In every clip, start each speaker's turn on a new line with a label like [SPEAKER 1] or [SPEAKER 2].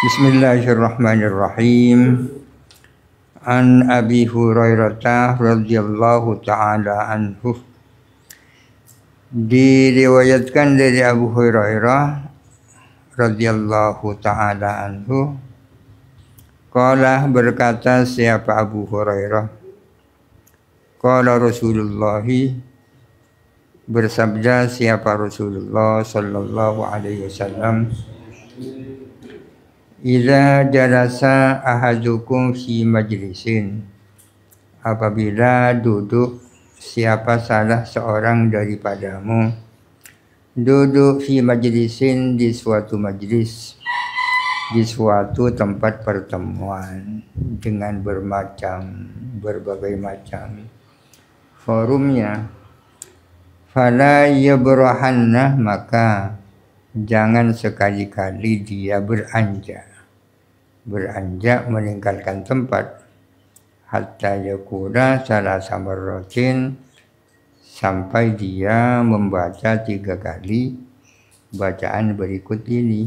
[SPEAKER 1] Bismillahirrahmanirrahim. An Abi Hurairah radhiyallahu taala anhu. riwayatkan dari Abu Hurairah radhiyallahu taala anhu. Qala berkata siapa Abu Hurairah? Qala Rasulullah bersabda siapa Rasulullah sallallahu alaihi wasallam Iza jalasa ahadukum fi majlisin Apabila duduk siapa salah seorang daripadamu Duduk fi majlisin di suatu majlis Di suatu tempat pertemuan Dengan bermacam, berbagai macam Forumnya Fala yabrahanna maka Jangan sekali-kali dia beranjak beranjak meninggalkan tempat hatta yakuna salah samaratin sampai dia membaca tiga kali bacaan berikut ini.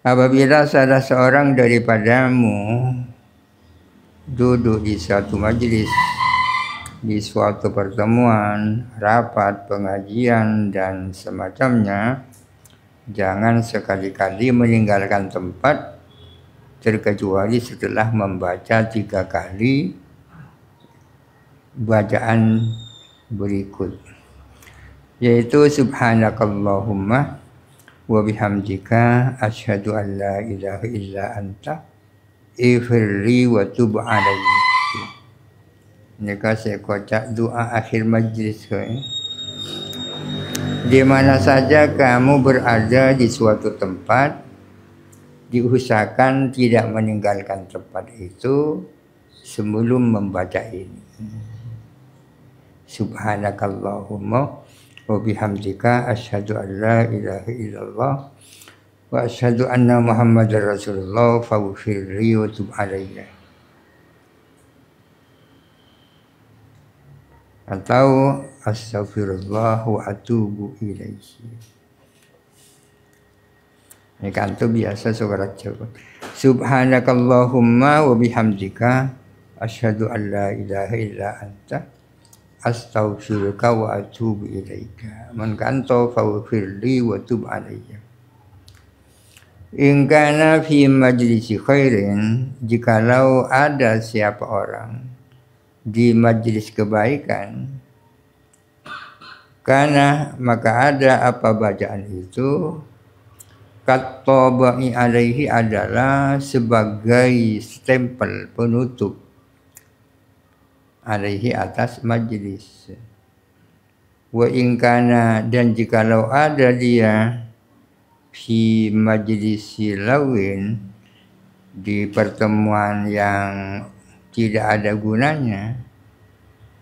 [SPEAKER 1] Apabila salah seorang daripadamu duduk di suatu majelis, di suatu pertemuan, rapat, pengajian, dan semacamnya, Jangan sekali-kali meninggalkan tempat terkecuali setelah membaca tiga kali bacaan berikut yaitu subhanakallahumma wa bihamdika asyhadu an la ilaha illa anta ighfirli wa tub alayya. Mereka saya kocak doa akhir majlis ke. Eh? di mana saja kamu berada di suatu tempat, diusahakan tidak meninggalkan tempat itu sebelum membaca ini. Subhanakallahumma wa bihamdika asyhadu an la ilaha illallah wa asyhadu anna Muhammadar Rasulullah faghfirli wa tub alayya. Atau astaghfirullah wa atubu ilaihi. Ini kanto biasa suara jawab. Subhanakallahumma wa bihamdika asyhadu an la ilaha illa anta astaghfiruka wa atubu ilaika. Man kanto faghfirli wa tub alayya. In kana fi majlisi khairin jikalau ada siapa orang di majlis kebaikan karena maka ada apa bacaan itu katobai alaihi adalah sebagai stempel penutup alaihi atas majlis. Wa ingkana dan jikalau ada dia di majlis lawin di pertemuan yang tidak ada gunanya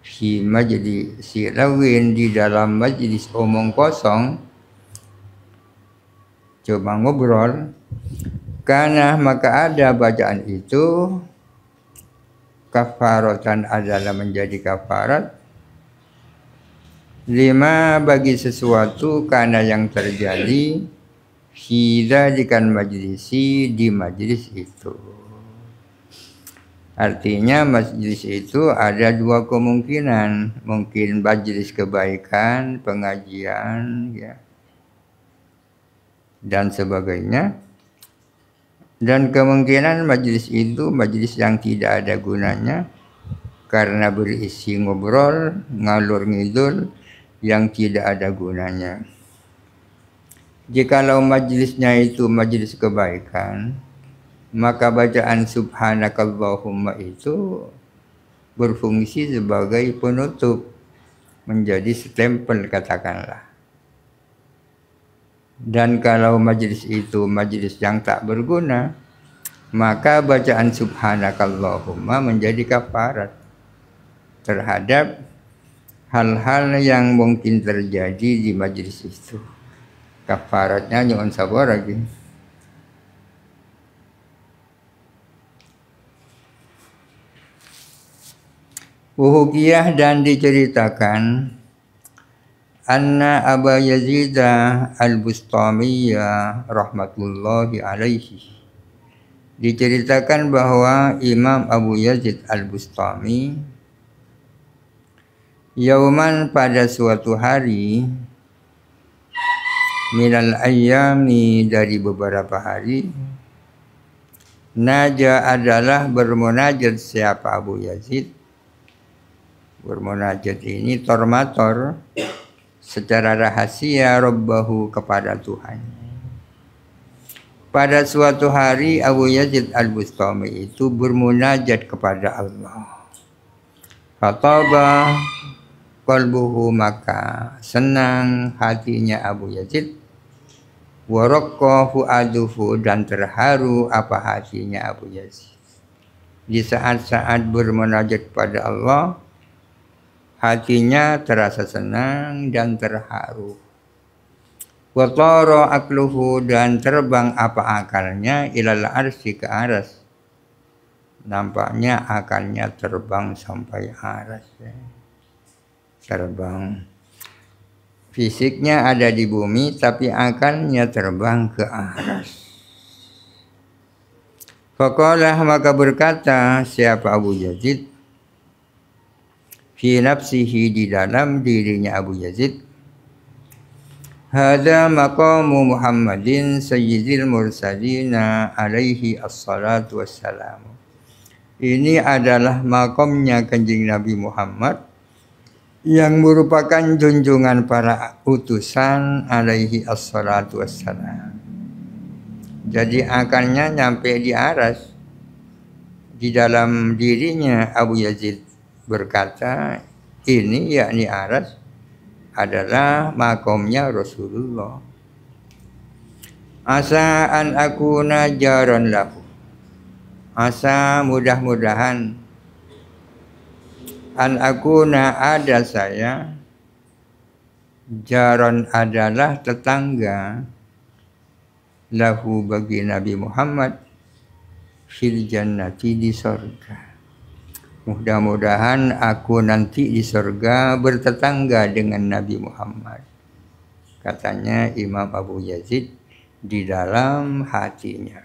[SPEAKER 1] si majlis si lawin di dalam majlis omong kosong coba ngobrol karena maka ada bacaan itu kafaratan adalah menjadi kafarat lima bagi sesuatu karena yang terjadi Hida majelis di majlis itu. Artinya majelis itu ada dua kemungkinan, mungkin majelis kebaikan, pengajian, ya, dan sebagainya. Dan kemungkinan majelis itu majelis yang tidak ada gunanya karena berisi ngobrol, ngalur ngidul yang tidak ada gunanya. Jikalau majelisnya itu majelis kebaikan, maka bacaan subhanakallahumma itu berfungsi sebagai penutup menjadi stempel katakanlah dan kalau majelis itu majelis yang tak berguna maka bacaan subhanakallahumma menjadi kafarat terhadap hal-hal yang mungkin terjadi di majelis itu kafaratnya nyuwun sabar lagi Wuhukiyah dan diceritakan anna Aba Yazid al-Bustamiyya rahmatullahi alaihi. Diceritakan bahwa Imam Abu Yazid al-Bustami Yauman pada suatu hari Minal ayami dari beberapa hari Naja adalah bermunajat siapa Abu Yazid Bermunajat ini tormator secara rahasia Robbahu kepada Tuhan. Pada suatu hari Abu Yazid al-Bustami itu bermunajat kepada Allah. Fataba kalbuhu maka senang hatinya Abu Yazid warokko fuaduhu dan terharu apa hatinya Abu Yazid. Di saat-saat bermunajat kepada Allah, hatinya terasa senang dan terharu. Wotoro akluhu dan terbang apa akalnya ilal arsi ke aras. Nampaknya akalnya terbang sampai aras. Ya. Terbang. Fisiknya ada di bumi tapi akalnya terbang ke aras. Fakolah maka berkata siapa Abu Yazid fi nafsihi di dalam dirinya Abu Yazid Hada maqamu Muhammadin sayyidil mursalina alaihi assalatu wassalam. Ini adalah makomnya kanjeng Nabi Muhammad yang merupakan junjungan para utusan alaihi assalatu wassalam. Jadi akarnya nyampe di aras di dalam dirinya Abu Yazid berkata ini yakni aras adalah makomnya Rasulullah. Asa an aku najaron lahu. Asa mudah-mudahan an aku na ada saya jaron adalah tetangga lahu bagi Nabi Muhammad fil jannati di surga. Mudah-mudahan aku nanti di surga bertetangga dengan Nabi Muhammad. Katanya Imam Abu Yazid di dalam hatinya.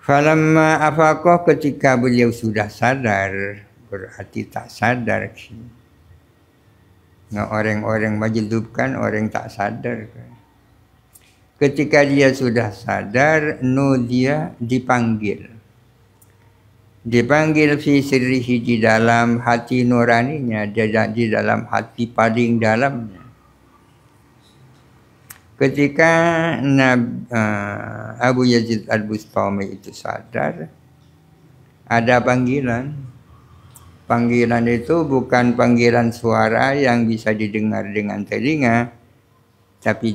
[SPEAKER 1] Falamma afakoh ketika beliau sudah sadar, berarti tak sadar. Nah orang-orang majelup kan, orang tak sadar. Kan. Ketika dia sudah sadar, no dia dipanggil dipanggil fi sirrihi di dalam hati nuraninya di dalam hati paling dalamnya ketika Nabi, uh, eh, Abu Yazid al-Bustami itu sadar ada panggilan panggilan itu bukan panggilan suara yang bisa didengar dengan telinga tapi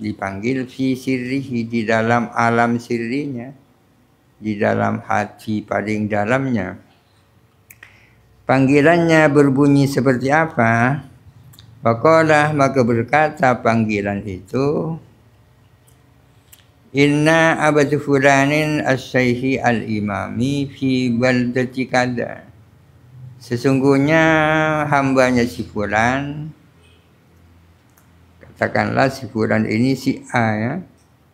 [SPEAKER 1] dipanggil fi sirrihi di dalam alam sirrinya di dalam hati paling dalamnya. Panggilannya berbunyi seperti apa? Wakolah maka berkata panggilan itu Inna abadu fulanin as-sayhi al-imami fi baldati kada Sesungguhnya hambanya si fulan Katakanlah si fulan ini si A ya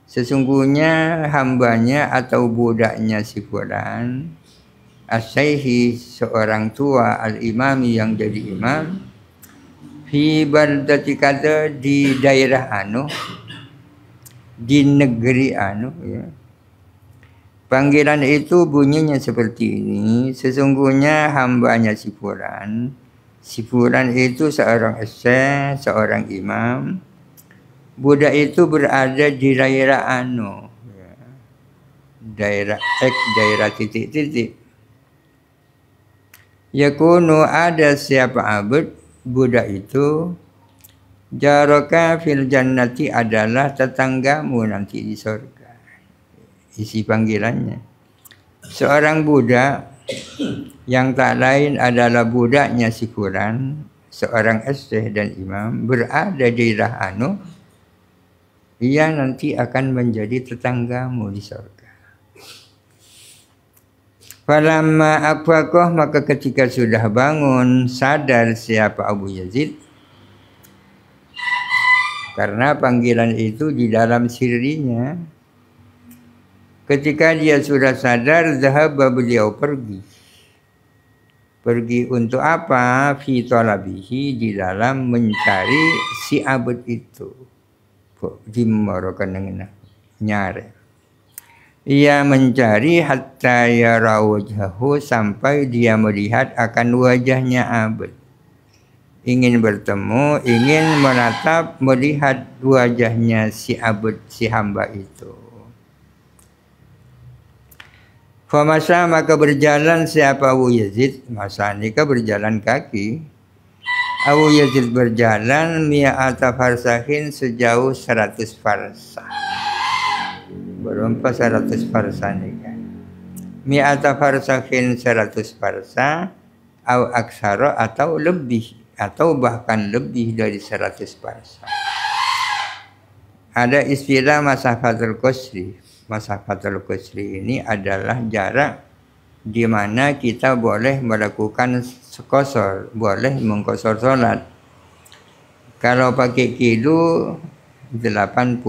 [SPEAKER 1] sesungguhnya hambanya atau budaknya si Fulan asaihi seorang tua al-imam yang jadi imam fi baldati kata di daerah anu di negeri anu ya. panggilan itu bunyinya seperti ini sesungguhnya hambanya si Fulan si Fulan itu seorang asyih seorang imam Buddha itu berada di daerah anu ya, daerah ek daerah titik-titik yakunu ada siapa abud Buddha itu jarokah fil jannati adalah tetanggamu nanti di surga isi panggilannya seorang Buddha yang tak lain adalah budaknya si Quran seorang esteh dan imam berada di daerah anu ia nanti akan menjadi tetanggamu di surga. Falamma abwakoh maka ketika sudah bangun sadar siapa Abu Yazid karena panggilan itu di dalam sirinya ketika dia sudah sadar zahaba beliau pergi pergi untuk apa fi di dalam mencari si abad itu gimor kanang nyari ia mencari hatta yarawajhahu sampai dia melihat akan wajahnya abad ingin bertemu, ingin menatap, melihat wajahnya si abud, si hamba itu. Famasa maka berjalan siapa Wu Yazid, masa nikah berjalan kaki, Abu Yazid berjalan mi'ata farsahin sejauh 100 farsah. Berempat 100 farsah nih kan. Mi'ata farsahin 100 farsah au aksara atau lebih atau bahkan lebih dari 100 farsah. Ada istilah masafatul qasri. Masafatul qasri ini adalah jarak di mana kita boleh melakukan sekosor, boleh mengkosor sholat. Kalau pakai kilo 85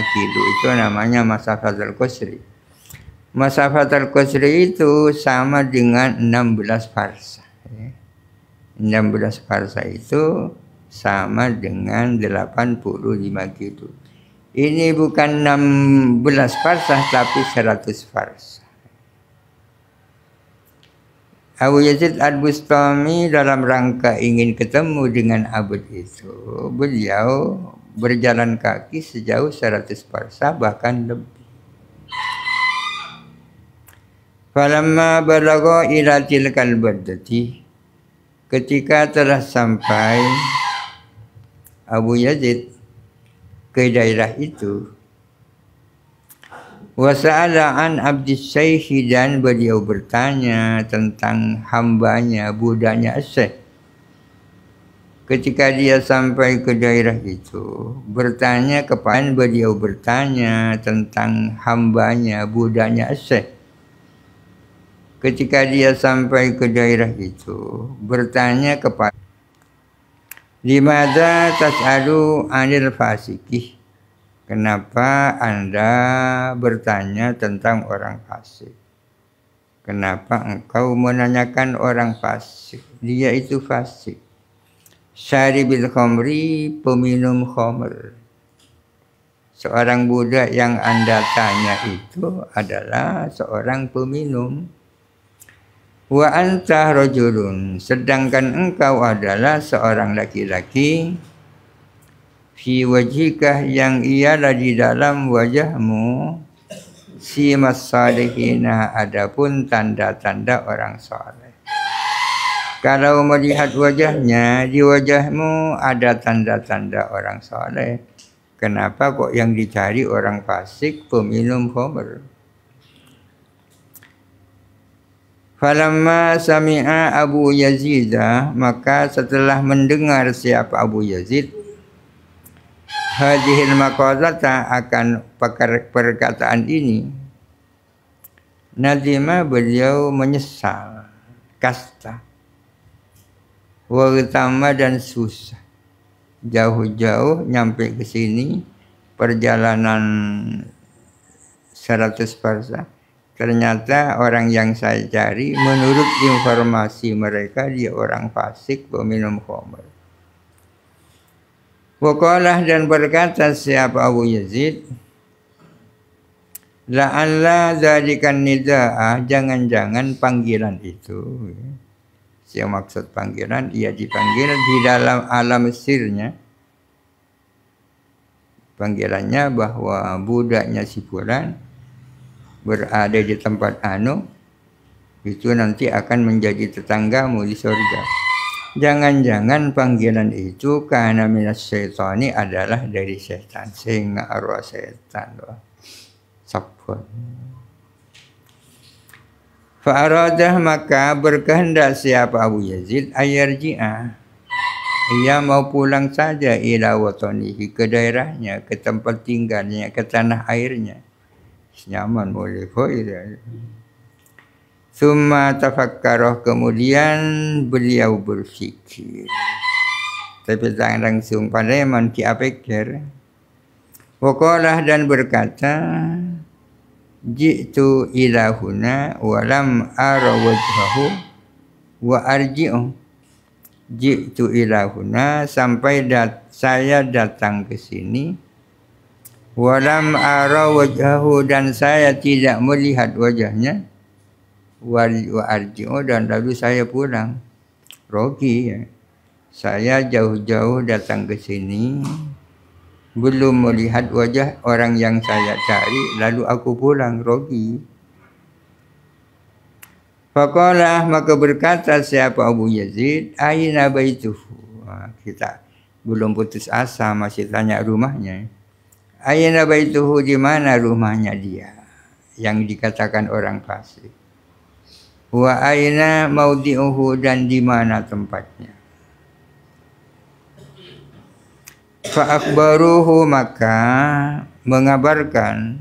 [SPEAKER 1] kilo itu namanya masafatul kusri. Masafatul kusri itu sama dengan 16 farsa. 16 ya. farsa itu sama dengan 85 kilo. Ini bukan 16 farsa tapi 100 farsah. Abu Yazid Al-Bustami dalam rangka ingin ketemu dengan abad itu, beliau berjalan kaki sejauh 100 parsa bahkan lebih. Falamma balagha ila tilkal baddati ketika telah sampai Abu Yazid ke daerah itu Wasa'ala an abdis syaihi dan beliau bertanya tentang hambanya, budaknya Syekh. Ketika dia sampai ke daerah itu, bertanya kepada beliau bertanya tentang hambanya, budaknya Syekh. Ketika dia sampai ke daerah itu, bertanya kepada Limada tas'alu anil fasikih Kenapa Anda bertanya tentang orang fasik? Kenapa engkau menanyakan orang fasik? Dia itu fasik. bil khomri, peminum khomer. Seorang budak yang Anda tanya itu adalah seorang peminum. Wa antah rojulun, sedangkan engkau adalah seorang laki-laki fi wajhikah yang ia ada di dalam wajahmu si masalihina adapun tanda-tanda orang soleh kalau melihat wajahnya di wajahmu ada tanda-tanda orang soleh kenapa kok yang dicari orang fasik peminum khamr Falamma sami'a Abu Yazid maka setelah mendengar siapa Abu Yazid hadhil maqalata akan perkataan ini Nadima beliau menyesal kasta Wagtama dan susah jauh-jauh nyampe ke sini perjalanan 100 persen. ternyata orang yang saya cari menurut informasi mereka dia orang fasik peminum khamr Wakalah dan berkata siapa Abu Yazid La'alla zalikan nida'a Jangan-jangan panggilan itu ya. Yang maksud panggilan Ia dipanggil di dalam alam sirnya Panggilannya bahwa budaknya si Fulan Berada di tempat Anu Itu nanti akan menjadi tetanggamu di surga Jangan-jangan panggilan itu karena minas setoni adalah dari setan sehingga arwah setan doa. Sabun. Fa'aradah maka berkehendak siapa Abu Yazid ayarji'ah. Ia mau pulang saja ila watonihi ke daerahnya, ke tempat tinggalnya, ke tanah airnya. Senyaman boleh kok. Iya. Suma tafakkaroh kemudian beliau berpikir. Tapi jangan langsung pada yang pikir. Wakolah dan berkata, Jitu ilahuna walam ara wa arji'u. Jitu ilahuna sampai dat saya datang ke sini. Walam ara dan saya tidak melihat wajahnya wa dan lalu saya pulang. Rogi ya. Saya jauh-jauh datang ke sini belum melihat wajah orang yang saya cari lalu aku pulang rogi. Fakolah maka berkata siapa Abu Yazid aina baituhu. Kita belum putus asa masih tanya rumahnya. Aina baituhu di mana rumahnya dia yang dikatakan orang fasik wa aina maudi'uhu dan di mana tempatnya fa akbaruhu maka mengabarkan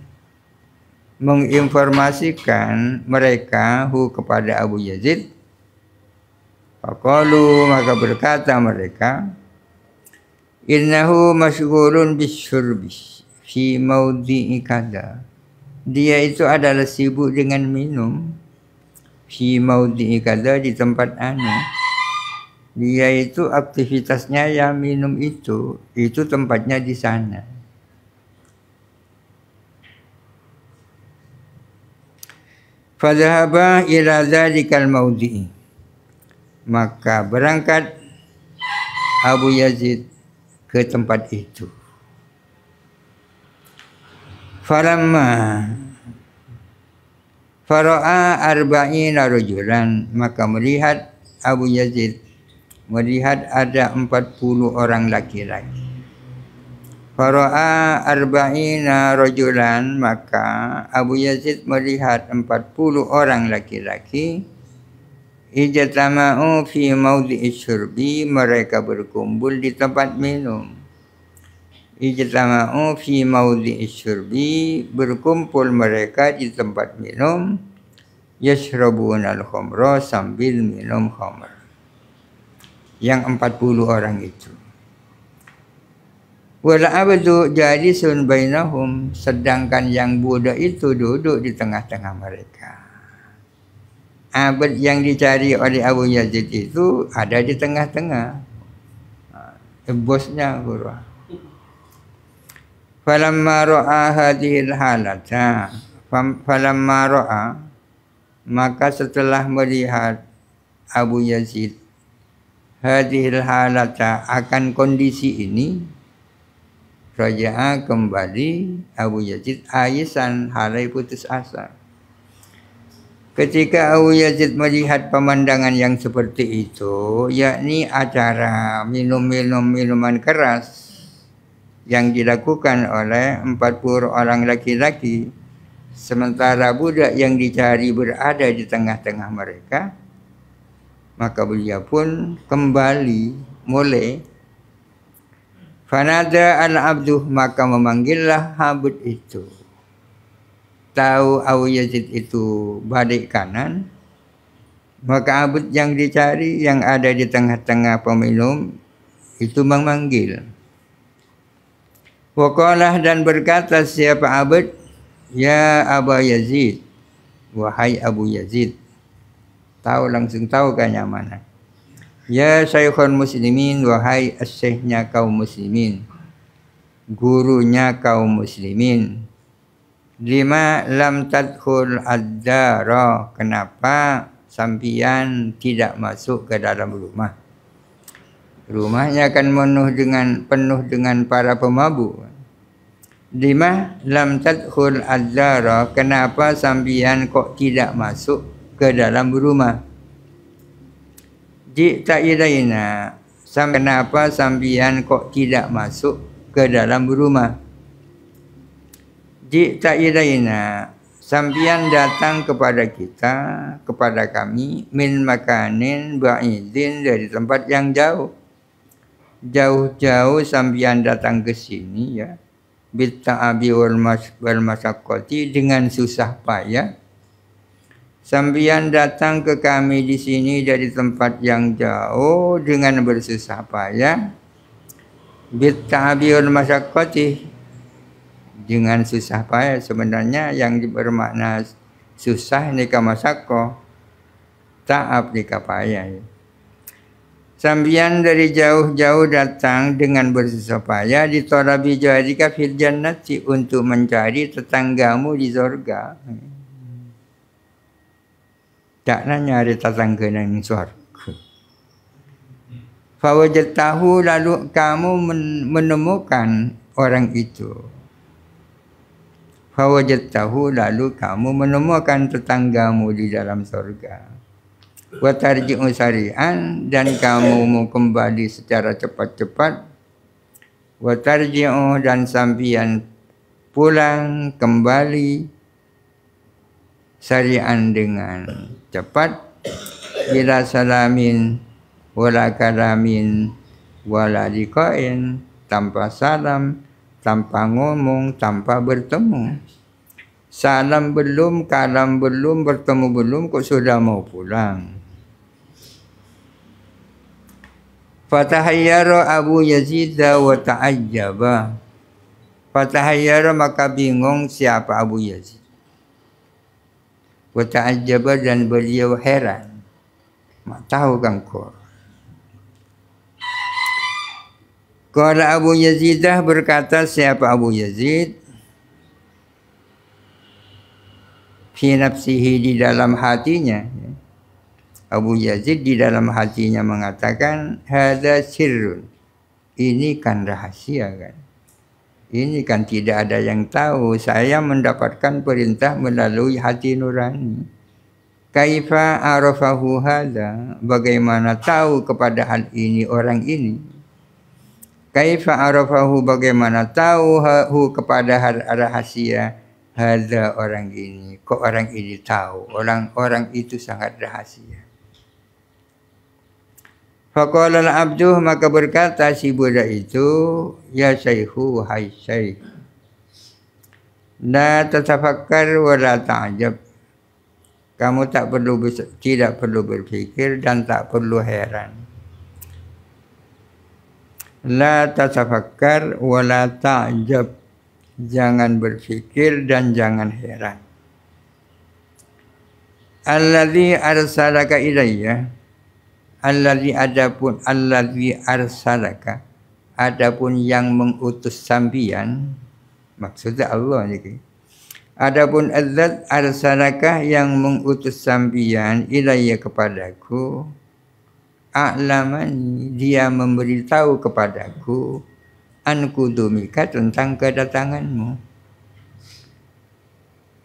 [SPEAKER 1] menginformasikan mereka hu kepada Abu Yazid Fakalu maka berkata mereka Innahu masyhurun bisyurbi fi maudhi'i kada. Dia itu adalah sibuk dengan minum Si mau kada di tempat anu dia itu aktivitasnya yang minum itu itu tempatnya di sana Fadhaba ila dzalikal maudhi maka berangkat Abu Yazid ke tempat itu falamma Faroa arba'ina rajulan maka melihat Abu Yazid melihat ada empat puluh orang laki-laki. Faroa arba'ina rajulan maka Abu Yazid melihat empat puluh orang laki-laki ijtama'u fi mawdi'i syurbi mereka berkumpul di tempat minum. Ijtama'u fi maudhi syurbi berkumpul mereka di tempat minum yashrabun al khomro sambil minum khamr Yang 40 orang itu. Wala abdu jalisun bainahum sedangkan yang Buddha itu duduk di tengah-tengah mereka. Abad yang dicari oleh Abu Yazid itu ada di tengah-tengah. Eh, bosnya Hurwah falamma ra'a hadhil halata falamma ra'a maka setelah melihat Abu Yazid hadhil halata akan kondisi ini Raja'a kembali Abu Yazid ayisan halai putus asa Ketika Abu Yazid melihat pemandangan yang seperti itu, yakni acara minum-minum minuman keras yang dilakukan oleh 40 orang laki-laki sementara budak yang dicari berada di tengah-tengah mereka maka beliau pun kembali mulai fanada al abdu maka memanggillah habut itu tahu au yazid itu balik kanan maka abud yang dicari yang ada di tengah-tengah peminum itu memanggil Wakalah dan berkata siapa abad? Ya Abu Yazid. Wahai Abu Yazid. Tahu langsung tahu kan yang mana. Ya Syekhul Muslimin. Wahai asyiknya kaum Muslimin. Gurunya kaum Muslimin. Lima lam tadkhul ad-dara. Kenapa sampian tidak masuk ke dalam rumah? Rumahnya akan penuh dengan penuh dengan para pemabuk lima lam tadkhul ad-dara kenapa sambian kok tidak masuk ke dalam rumah di ta'idaina sam kenapa sambian kok tidak masuk ke dalam rumah di ta'idaina sambian datang kepada kita kepada kami min makanin ba'idin dari tempat yang jauh jauh-jauh sambian datang ke sini ya bitta'abi wal masakoti dengan susah payah sambian datang ke kami di sini dari tempat yang jauh dengan bersusah payah bitta'abi wal masakoti dengan susah payah sebenarnya yang bermakna susah nikah masako taab nikah payah Sambian dari jauh-jauh datang dengan bersusah payah di Torabi Jawadika Firjanati untuk mencari tetanggamu di sorga. Tak nak nyari tetangga yang suarga. Fawajat tahu lalu kamu menemukan orang itu. Fawajat tahu lalu kamu menemukan tetanggamu di dalam sorga. wa tarji'u sari'an dan kamu mau kembali secara cepat-cepat wa tarji'u dan sampian pulang kembali sari'an dengan cepat bila salamin wala kalamin wala liqa'in tanpa salam tanpa ngomong tanpa bertemu salam belum kalam belum bertemu belum kok sudah mau pulang Fatahayyara Abu Yazid wa ta'ajjaba. Fatahayyara maka bingung siapa Abu Yazid. Wa ta'ajjaba dan beliau heran. Mak tahu kan kor. Kala Abu Yazidah berkata siapa Abu Yazid? Fi nafsihi di dalam hatinya. Ya. Abu Yazid di dalam hatinya mengatakan hada sirrun. Ini kan rahasia kan. Ini kan tidak ada yang tahu. Saya mendapatkan perintah melalui hati nurani. Kaifa arafahu hada? Bagaimana tahu kepada hal ini orang ini? Kaifa arafahu bagaimana tahu hu kepada hal rahasia hada orang ini? Kok orang ini tahu? Orang-orang itu sangat rahasia. Faqala al maka berkata si budak itu ya syaihu hai syaih. Na tatafakkar wa la ta'jab. Kamu tak perlu tidak perlu berfikir dan tak perlu heran. La tatafakkar wa la ta'jab. Jangan berfikir dan jangan heran. Alladhi arsalaka ilayya. Alladhi arsalaka ilayya. Allazi adapun allazi arsalaka adapun yang mengutus sambian maksudnya Allah ni adapun azzat arsalaka yang mengutus sambian ilayya kepadaku a'laman dia memberitahu kepadaku an kudumika tentang kedatanganmu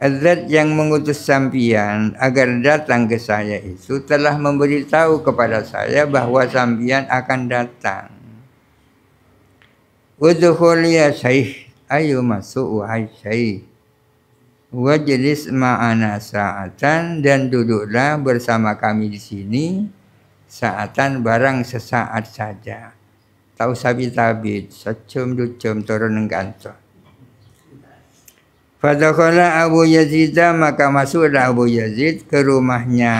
[SPEAKER 1] Zat yang mengutus sampian agar datang ke saya itu telah memberitahu kepada saya bahwa sampian akan datang. Udhul ya syaih, ayo masuk wahai syaih. Wajlis ma'ana sa'atan dan duduklah bersama kami di sini saatan barang sesaat saja. Tahu sabit-sabit, secum-ducum turun kantor. Fadakhala Abu Yazid maka masuklah Abu Yazid ke rumahnya.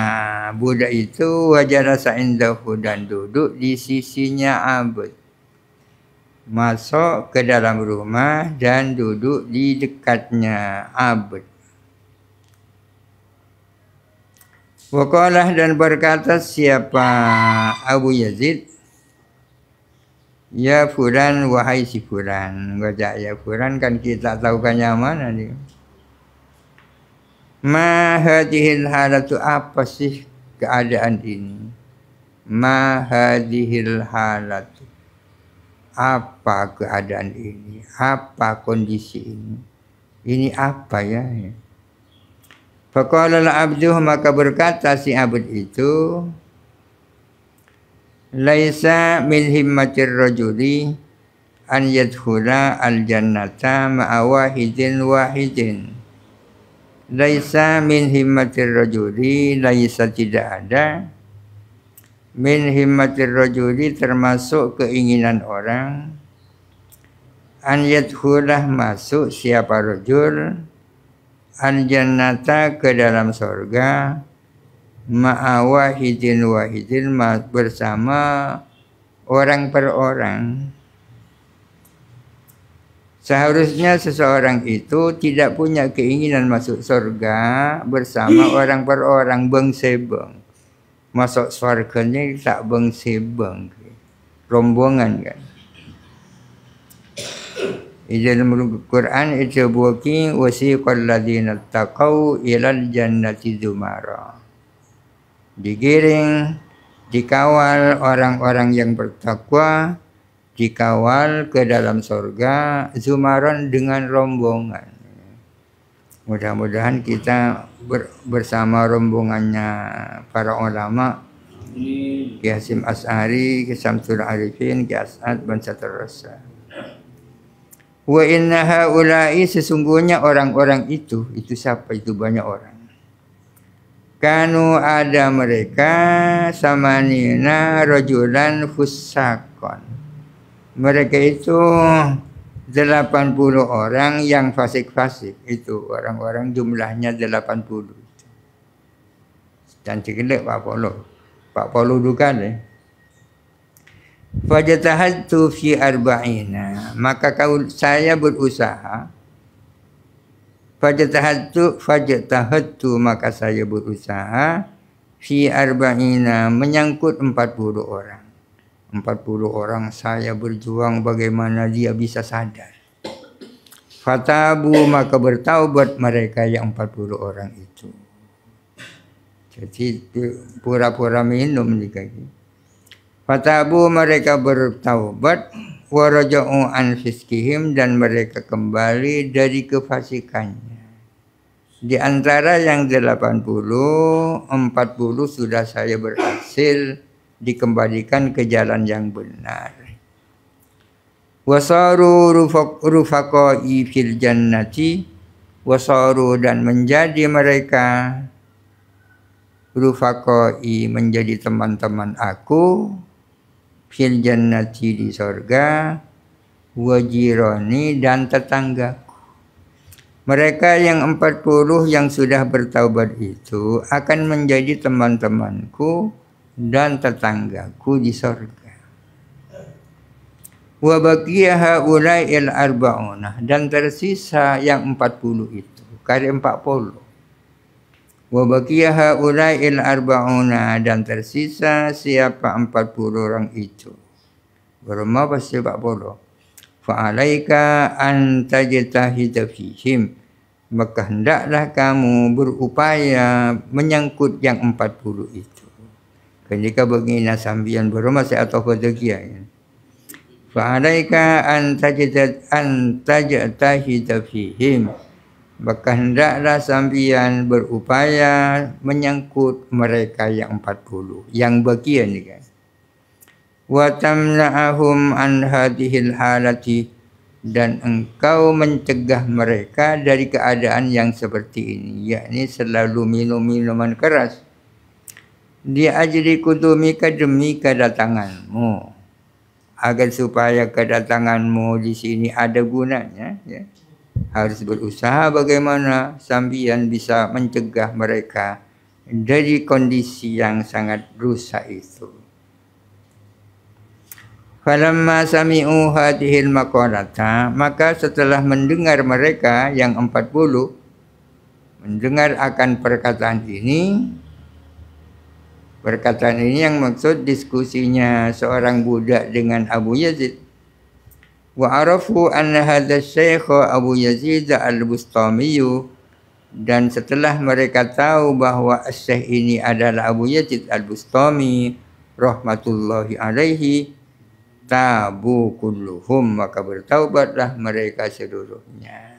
[SPEAKER 1] Budak itu wajara sa'indahu dan duduk di sisinya Abud. Masuk ke dalam rumah dan duduk di dekatnya Abud. Wakalah dan berkata siapa Abu Yazid Ya fulan wahai si Furan. Baca ya fulan kan kita tahu kan mana dia Ma hadihil halatu apa sih keadaan ini Ma hadihil halatu Apa keadaan ini Apa kondisi ini Ini apa ya Faqala abduh maka berkata si abud itu laisa min himmatir rajuli an yadkhula al jannata ma'a wahidin wahidin laisa min himmatir rajuli laisa tidak ada min himmatir rajuli termasuk keinginan orang an yadkhulah masuk siapa rajul al jannata ke dalam surga ma'awahidin wahidin bersama orang per orang. Seharusnya seseorang itu tidak punya keinginan masuk surga bersama orang per orang sebeng Masuk surganya tak sebeng Rombongan kan. Ijal Quran itu buki wasiqal ladina taqaw ilal jannati zumara digiring, dikawal orang-orang yang bertakwa, dikawal ke dalam surga zumaron dengan rombongan. Mudah-mudahan kita ber, bersama rombongannya para ulama Ki Hasim As'ari, Ki Samsul Arifin, Ki As'ad, dan seterusnya. Wa inna haula'i sesungguhnya orang-orang itu, itu siapa? Itu banyak orang kanu ada mereka samanina rojulan fusakon mereka itu 80 orang yang fasik-fasik itu orang-orang jumlahnya 80 dan sekelek Pak Polo Pak Polo duka deh Fajatahatu fi arba'ina maka kau saya berusaha Fajtahadtu fajtahadtu maka saya berusaha fi arba'ina menyangkut 40 orang. 40 orang saya berjuang bagaimana dia bisa sadar. Fatabu maka bertaubat mereka yang 40 orang itu. Jadi pura-pura minum dikaki. Fatabu mereka bertaubat waraja'u an dan mereka kembali dari kefasikannya di antara yang 80, 40 sudah saya berhasil dikembalikan ke jalan yang benar. Wasaru rufaqai fil jannati wasaru dan menjadi mereka rufaqai menjadi teman-teman aku fil jannati di sorga wajironi dan tetangga mereka yang 40 yang sudah bertaubat itu akan menjadi teman-temanku dan tetanggaku di sorga. Wabakia haulai il arbauna dan tersisa yang 40 itu kali 40. Wabakia haulai il arbauna dan tersisa siapa 40 orang itu. Berumah pasti 40 fa'alaika an tajtahida fihim maka hendaklah kamu berupaya menyangkut yang empat puluh itu ketika begina sambian berumasi atau kedegia ya. fa'alaika an tajtahida an fihim maka hendaklah sambian berupaya menyangkut mereka yang empat puluh yang bagian kan wa tamna'ahum an hadhil halati dan engkau mencegah mereka dari keadaan yang seperti ini yakni selalu minum minuman keras Dia ajri kudumika demi kedatanganmu agar supaya kedatanganmu di sini ada gunanya ya. harus berusaha bagaimana sambian bisa mencegah mereka dari kondisi yang sangat rusak itu Falamma sami'u hadihil makolata, maka setelah mendengar mereka yang empat puluh, mendengar akan perkataan ini, perkataan ini yang maksud diskusinya seorang budak dengan Abu Yazid. Wa arafu anna hadha syekh Abu Yazid al-Bustamiyu dan setelah mereka tahu bahwa syekh ini adalah Abu Yazid al-Bustami rahmatullahi alaihi tabu kulluhum maka bertaubatlah mereka seluruhnya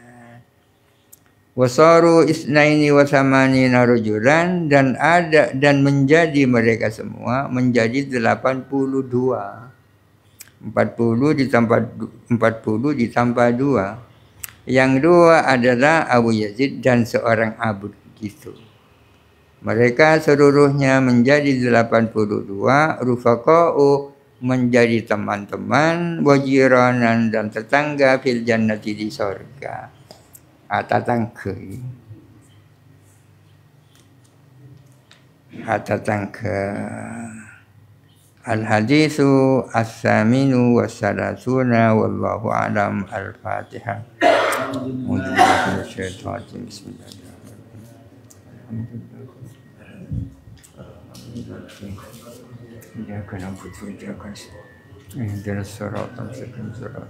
[SPEAKER 1] wasaru isnaini wa narujulan dan ada dan menjadi mereka semua menjadi 82 40 ditambah 40 ditambah 2 yang dua adalah Abu Yazid dan seorang Abu gitu mereka seluruhnya menjadi 82 rufaqa'u menjadi teman-teman wajiranan dan tetangga fil jannati di sorga ah, ata ah, tanga. al hadisu as-saminu wassalasuna wallahu alam al-fatihah Bismillahirrahmanirrahim. 应该可能不就一点关系，嗯，都是骚扰，都是骗子了。